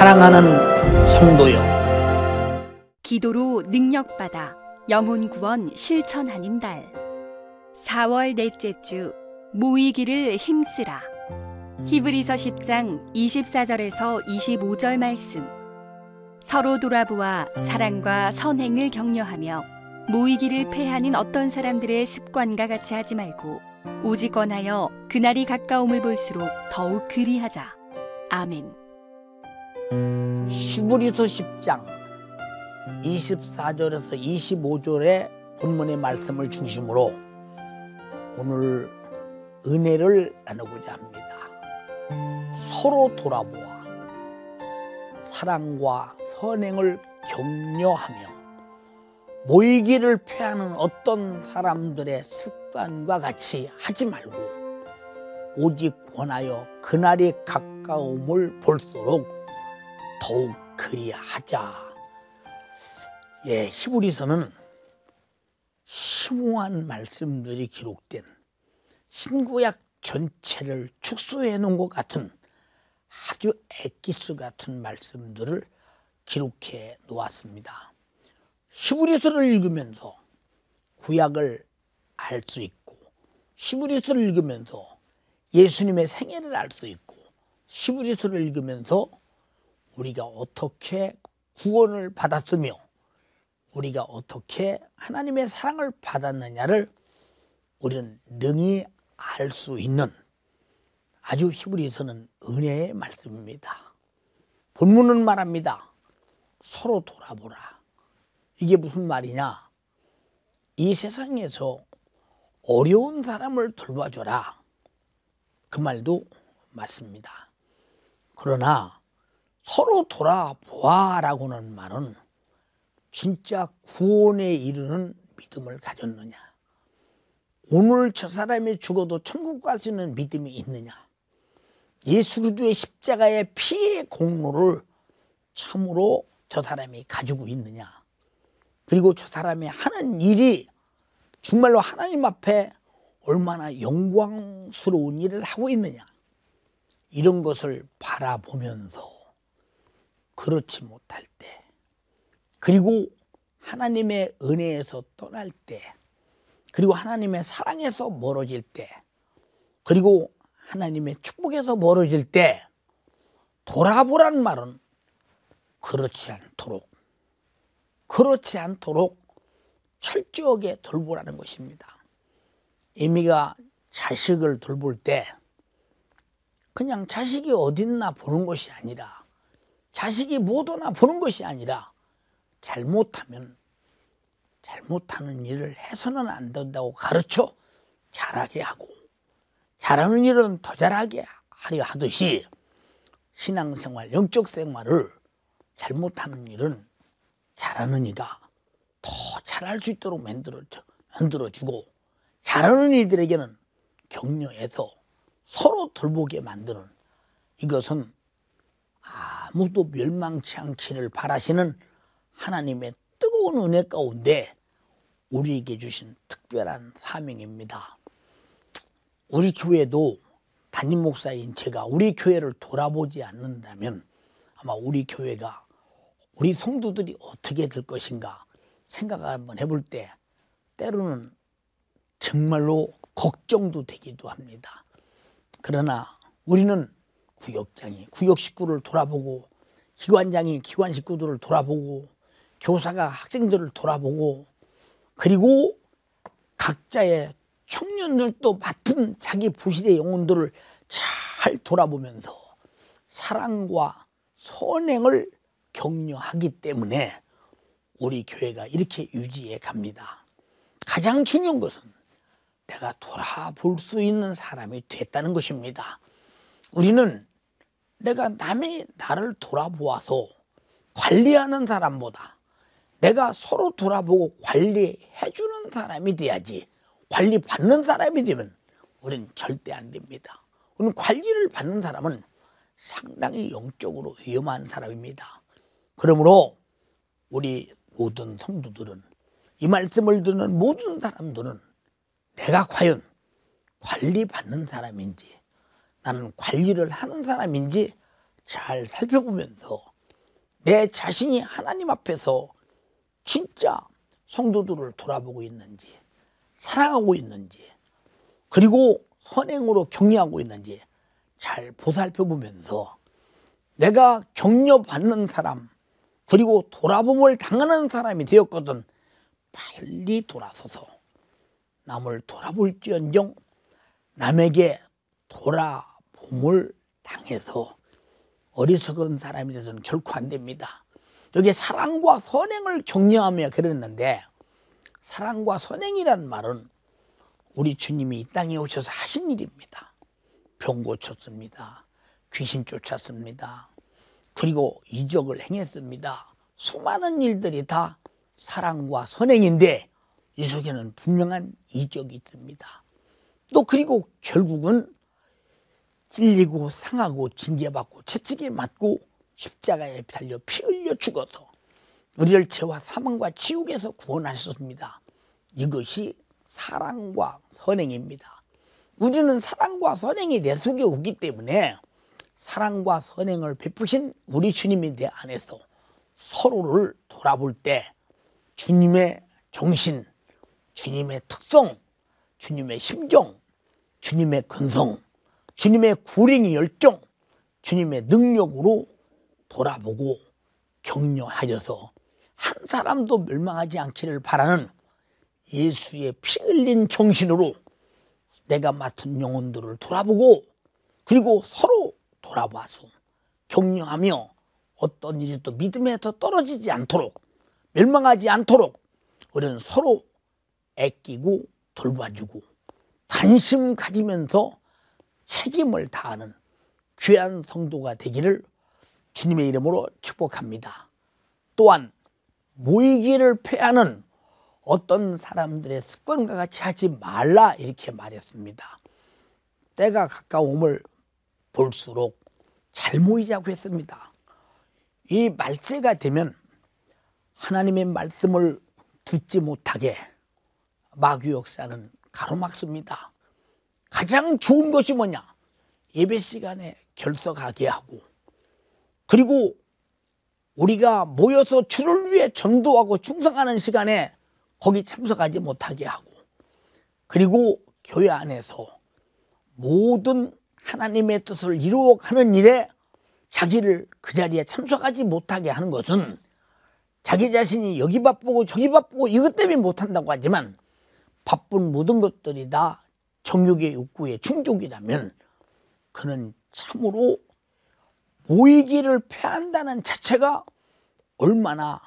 사랑하는 성도여 기도로 능력받아 영혼구원 실천하는 달 4월 넷째 주 모이기를 힘쓰라 히브리서 10장 24절에서 25절 말씀 서로 돌아보아 사랑과 선행을 격려하며 모이기를 패하는 어떤 사람들의 습관과 같이 하지 말고 오직 원하여 그날이 가까움을 볼수록 더욱 그리하자. 아멘. 히브리서 10장 24절에서 25절의 본문의 말씀을 중심으로 오늘 은혜를 나누고자 합니다. 서로 돌아보아 사랑과 선행을 격려하며 모이기를 패하는 어떤 사람들의 습관과 같이 하지 말고 오직 원하여 그날이 가까움을 볼수록 더욱 그리하자. 예, 히브리서는 심오한 말씀들이 기록된 신구약 전체를 축소해 놓은 것 같은 아주 액기스 같은 말씀들을 기록해 놓았습니다. 히브리서를 읽으면서 구약을 알 수 있고 히브리서를 읽으면서 예수님의 생애를 알 수 있고 히브리서를 읽으면서 우리가 어떻게 구원을 받았으며 우리가 어떻게 하나님의 사랑을 받았느냐를 우리는 능히 알 수 있는 아주 히브리서는 은혜의 말씀입니다. 본문은 말합니다. 서로 돌아보라. 이게 무슨 말이냐? 이 세상에서 어려운 사람을 돌봐줘라. 그 말도 맞습니다. 그러나 서로 돌아보아라고는 말은 진짜 구원에 이르는 믿음을 가졌느냐 오늘 저 사람이 죽어도 천국 갈 수 있는 믿음이 있느냐 예수 그리스도의 십자가의 피의 공로를 참으로 저 사람이 가지고 있느냐 그리고 저 사람이 하는 일이 정말로 하나님 앞에 얼마나 영광스러운 일을 하고 있느냐 이런 것을 바라보면서 그렇지 못할 때 그리고 하나님의 은혜에서 떠날 때 그리고 하나님의 사랑에서 멀어질 때 그리고 하나님의 축복에서 멀어질 때 돌아보란 말은 그렇지 않도록 그렇지 않도록 철저하게 돌보라는 것입니다. 이미가 자식을 돌볼 때 그냥 자식이 어딨나 보는 것이 아니라 자식이 뭐도나 보는 것이 아니라 잘못하면 잘못하는 일을 해서는 안 된다고 가르쳐 잘하게 하고 잘하는 일은 더 잘하게 하려 하듯이 신앙생활, 영적 생활을 잘못하는 일은 잘하는 이가 더 잘할 수 있도록 만들어져, 만들어주고 잘하는 일들에게는 격려해서 서로 돌보게 만드는 이것은 아무도 멸망치 않기를 바라시는 하나님의 뜨거운 은혜 가운데 우리에게 주신 특별한 사명입니다. 우리 교회도 담임 목사인 제가 우리 교회를 돌아보지 않는다면 아마 우리 교회가 우리 성도들이 어떻게 될 것인가 생각 한번 해볼 때 때로는 정말로 걱정도 되기도 합니다. 그러나 우리는 구역장이 구역 식구를 돌아보고 기관장이 기관 식구들을 돌아보고 교사가 학생들을 돌아보고 그리고 각자의 청년들도 맡은 자기 부실의 영혼들을 잘 돌아보면서 사랑과 선행을 격려하기 때문에 우리 교회가 이렇게 유지해 갑니다. 가장 중요한 것은 내가 돌아볼 수 있는 사람이 됐다는 것입니다. 우리는 내가 남이 나를 돌아보아서 관리하는 사람보다 내가 서로 돌아보고 관리해주는 사람이 돼야지 관리받는 사람이 되면 우린 절대 안 됩니다. 우리는 관리를 받는 사람은 상당히 영적으로 위험한 사람입니다. 그러므로 우리 모든 성도들은 이 말씀을 듣는 모든 사람들은 내가 과연 관리받는 사람인지 나는 관리를 하는 사람인지 잘 살펴보면서 내 자신이 하나님 앞에서 진짜 성도들을 돌아보고 있는지 사랑하고 있는지 그리고 선행으로 격려하고 있는지 잘 보살펴보면서 내가 격려받는 사람 그리고 돌아봄을 당하는 사람이 되었거든 빨리 돌아서서 남을 돌아볼지언정 남에게 돌아 고물 당해서 어리석은 사람이 돼서는 결코 안 됩니다. 여기 사랑과 선행을 격려하며 그랬는데 사랑과 선행이란 말은 우리 주님이 이 땅에 오셔서 하신 일입니다. 병 고쳤습니다. 귀신 쫓았습니다. 그리고 이적을 행했습니다. 수많은 일들이 다 사랑과 선행인데 이 속에는 분명한 이적이 있습니다. 또 그리고 결국은 찔리고 상하고 징계받고 채찍에 맞고 십자가에 달려 피 흘려 죽어서 우리를 죄와 사망과 지옥에서 구원하셨습니다. 이것이 사랑과 선행입니다. 우리는 사랑과 선행이 내 속에 오기 때문에 사랑과 선행을 베푸신 우리 주님이 내 안에서 서로를 돌아볼 때 주님의 정신, 주님의 특성, 주님의 심정, 주님의 근성, 주님의 구링이 열정, 주님의 능력으로 돌아보고 격려하셔서한 사람도 멸망하지 않기를 바라는 예수의 피 흘린 정신으로 내가 맡은 영혼들을 돌아보고 그리고 서로 돌아봐서 격려하며 어떤 일이 또 믿음에서 떨어지지 않도록 멸망하지 않도록 우리는 서로 애끼고 돌봐주고 관심 가지면서 책임을 다하는 귀한 성도가 되기를 주님의 이름으로 축복합니다. 또한 모이기를 폐하는 어떤 사람들의 습관과 같이 하지 말라 이렇게 말했습니다. 때가 가까움을 볼수록 잘 모이자고 했습니다. 이 말세가 되면 하나님의 말씀을 듣지 못하게 마귀 역사는 가로막습니다. 가장 좋은 것이 뭐냐? 예배 시간에 결석하게 하고 그리고 우리가 모여서 주를 위해 전도하고 충성하는 시간에 거기 참석하지 못하게 하고 그리고 교회 안에서 모든 하나님의 뜻을 이루어가는 일에 자기를 그 자리에 참석하지 못하게 하는 것은 자기 자신이 여기 바쁘고 저기 바쁘고 이것 때문에 못한다고 하지만 바쁜 모든 것들이 다 정욕의 욕구에 충족이라면 그는 참으로 모이기를 패한다는 자체가 얼마나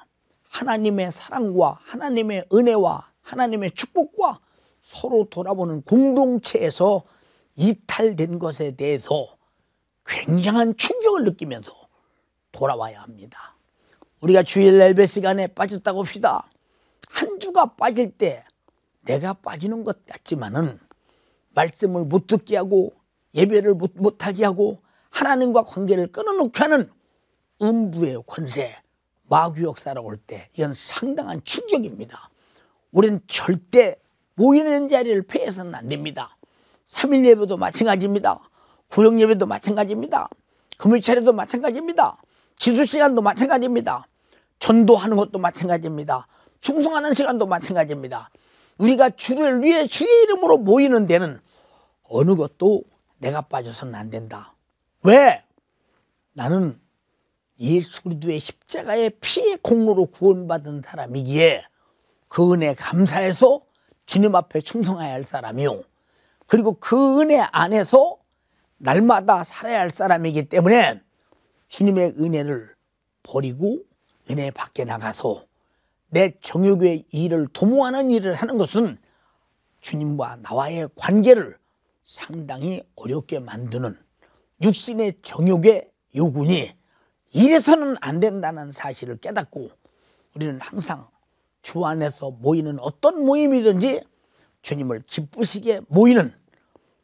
하나님의 사랑과 하나님의 은혜와 하나님의 축복과 서로 돌아보는 공동체에서 이탈된 것에 대해서 굉장한 충격을 느끼면서 돌아와야 합니다. 우리가 주일 날배 시간에 빠졌다고 합시다. 한 주가 빠질 때 내가 빠지는 것 같지만은 말씀을 못 듣게 하고 예배를 못, 못하게 하고 하나님과 관계를 끊어놓게 하는 음부의 권세 마귀 역사로 올때 이건 상당한 충격입니다. 우린 절대 모이는 자리를 패해서는안 됩니다. 3일 예배도 마찬가지입니다. 구역 예배도 마찬가지입니다. 금요 차례도 마찬가지입니다. 지수 시간도 마찬가지입니다. 전도하는 것도 마찬가지입니다. 충성하는 시간도 마찬가지입니다. 우리가 주를 위해 주의 이름으로 모이는 데는 어느 것도 내가 빠져서는 안 된다. 왜? 나는 예수 그리스도의 십자가의 피의 공로로 구원받은 사람이기에 그 은혜 감사해서 주님 앞에 충성해야 할 사람이요. 그리고 그 은혜 안에서 날마다 살아야 할 사람이기 때문에 주님의 은혜를 버리고 은혜 밖에 나가서 내 정욕의 일을 도모하는 일을 하는 것은 주님과 나와의 관계를 상당히 어렵게 만드는 육신의 정욕의 요군이 이래서는 안 된다는 사실을 깨닫고 우리는 항상 주 안에서 모이는 어떤 모임이든지 주님을 기쁘시게 모이는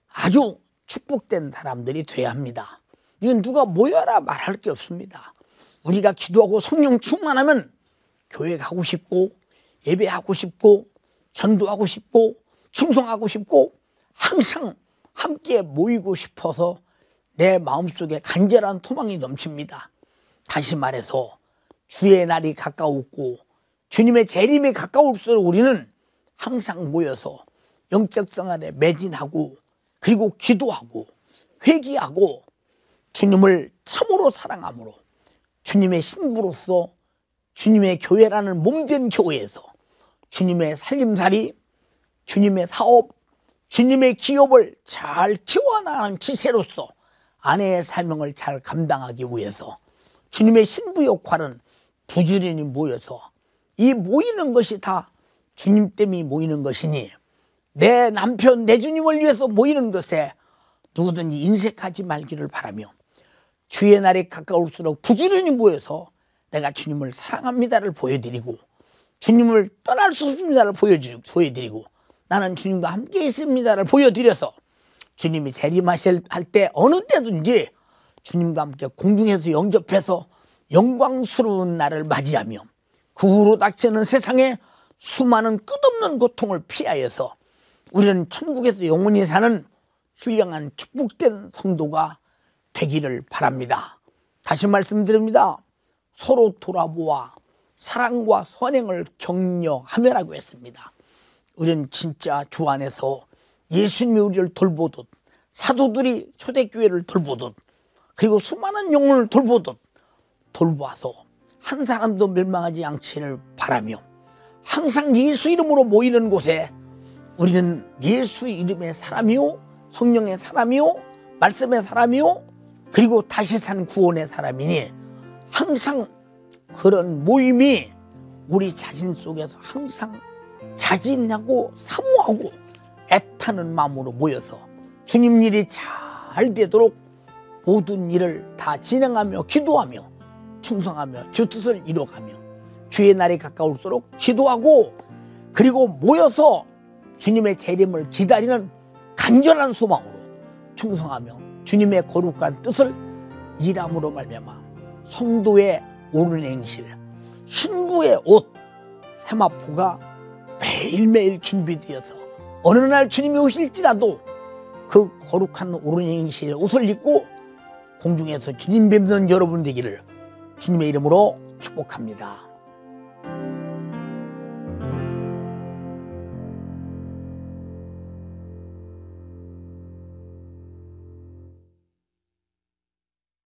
아주 축복된 사람들이 돼야 합니다. 이건 누가 모여라 말할 게 없습니다. 우리가 기도하고 성령 충만하면 교회 가고 싶고 예배하고 싶고 전도하고 싶고 충성하고 싶고 항상 함께 모이고 싶어서 내 마음속에 간절한 소망이 넘칩니다. 다시 말해서 주의 날이 가까웠고 주님의 재림이 가까울수록 우리는 항상 모여서 영적 생활에 매진하고 그리고 기도하고 회개하고 주님을 참으로 사랑함으로 주님의 신부로서 주님의 교회라는 몸된 교회에서 주님의 살림살이 주님의 사업 주님의 기업을 잘 키워나가는 지세로서 아내의 사명을 잘 감당하기 위해서 주님의 신부 역할은 부지런히 모여서 이 모이는 것이 다 주님 때문에 모이는 것이니 내 남편 내 주님을 위해서 모이는 것에 누구든지 인색하지 말기를 바라며 주의 날이 가까울수록 부지런히 모여서 내가 주님을 사랑합니다를 보여드리고 주님을 떠날 수 없습니다를 보여드리고 나는 주님과 함께 있습니다를 보여드려서 주님이 대림하실할 때 어느 때든지 주님과 함께 공중에서 영접해서 영광스러운 날을 맞이하며 그 후로 닥치는 세상에 수많은 끝없는 고통을 피하여서 우리는 천국에서 영원히 사는 훌륭한 축복된 성도가 되기를 바랍니다. 다시 말씀드립니다. 서로 돌아보아 사랑과 선행을 격려하며라고 했습니다. 우리는 진짜 주 안에서 예수님이 우리를 돌보듯 사도들이 초대교회를 돌보듯 그리고 수많은 영혼을 돌보듯 돌보아서 한 사람도 멸망하지 않기를 바라며 항상 예수 이름으로 모이는 곳에 우리는 예수 이름의 사람이요 성령의 사람이요 말씀의 사람이요 그리고 다시 산 구원의 사람이니 항상 그런 모임이 우리 자신 속에서 항상 자지있냐고 사모하고 애타는 마음으로 모여서 주님 일이 잘 되도록 모든 일을 다 진행하며 기도하며 충성하며 주 뜻을 이뤄가며 주의 날이 가까울수록 기도하고 그리고 모여서 주님의 재림을 기다리는 간절한 소망으로 충성하며 주님의 거룩한 뜻을 일함으로 말미암아 성도의 오른 행실 신부의 옷 세마포가 매일매일 준비되어서 어느 날 주님이 오실지라도 그 거룩한 오른 행실의 옷을 입고 공중에서 주님 뵙는 여러분 되기를 주님의 이름으로 축복합니다.